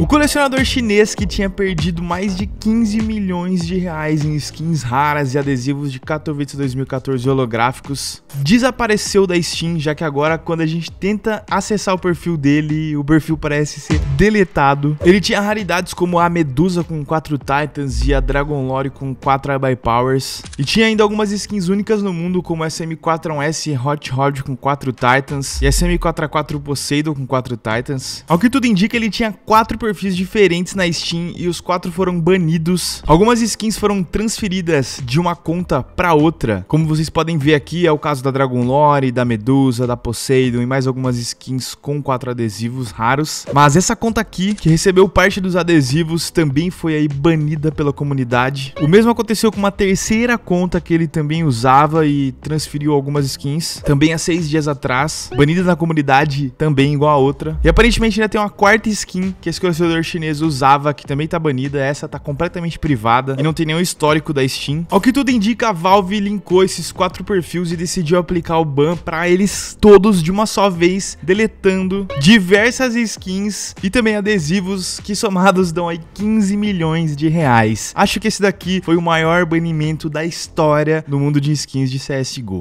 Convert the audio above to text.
O colecionador chinês que tinha perdido mais de 15 milhões de reais em skins raras e adesivos de Katowice 2014 holográficos desapareceu da Steam, já que agora quando a gente tenta acessar o perfil dele, o perfil parece ser deletado. Ele tinha raridades como a Medusa com 4 Titans e a Dragon Lore com 4 by Powers. E tinha ainda algumas skins únicas no mundo, como a SM41S Hot Rod com 4 Titans e a SM44 Poseidon com 4 Titans. Ao que tudo indica, ele tinha 4 perfis diferentes na Steam e os quatro foram banidos. Algumas skins foram transferidas de uma conta para outra. Como vocês podem ver aqui, é o caso da Dragon Lore, da Medusa, da Poseidon e mais algumas skins com quatro adesivos raros. Mas essa conta aqui, que recebeu parte dos adesivos, também foi aí banida pela comunidade. O mesmo aconteceu com uma terceira conta que ele também usava e transferiu algumas skins. Também há seis dias atrás, banida na comunidade também igual a outra. E aparentemente ainda tem uma quarta skin, que é fornecedor chinês usava, que também tá banida. Essa tá completamente privada e não tem nenhum histórico da Steam. Ao que tudo indica, a Valve linkou esses quatro perfis e decidiu aplicar o ban para eles todos de uma só vez, deletando diversas skins e também adesivos que somados dão aí 15 milhões de reais. Acho que esse daqui foi o maior banimento da história no mundo de skins de CSGO.